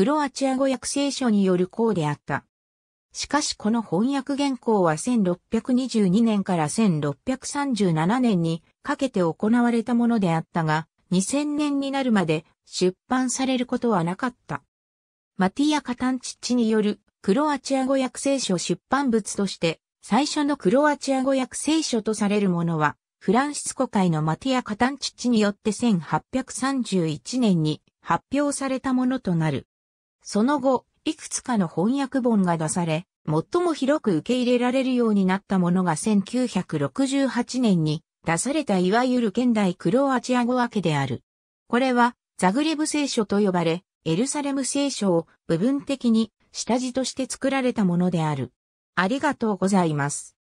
クロアチア語訳聖書による項であった。しかしこの翻訳原稿は1622年から1637年にかけて行われたものであったが、2000年になるまで出版されることはなかった。マティア・カタンチッチによるクロアチア語訳聖書出版物として、最初のクロアチア語訳聖書とされるものは、フランシスコ会のマティア・カタンチッチによって1831年に発表されたものとなる。その後、いくつかの翻訳本が出され、最も広く受け入れられるようになったものが1968年に出されたいわゆる現代クロアチア語訳である。これはザグレブ聖書と呼ばれ、エルサレム聖書を部分的に下地として作られたものである。ありがとうございます。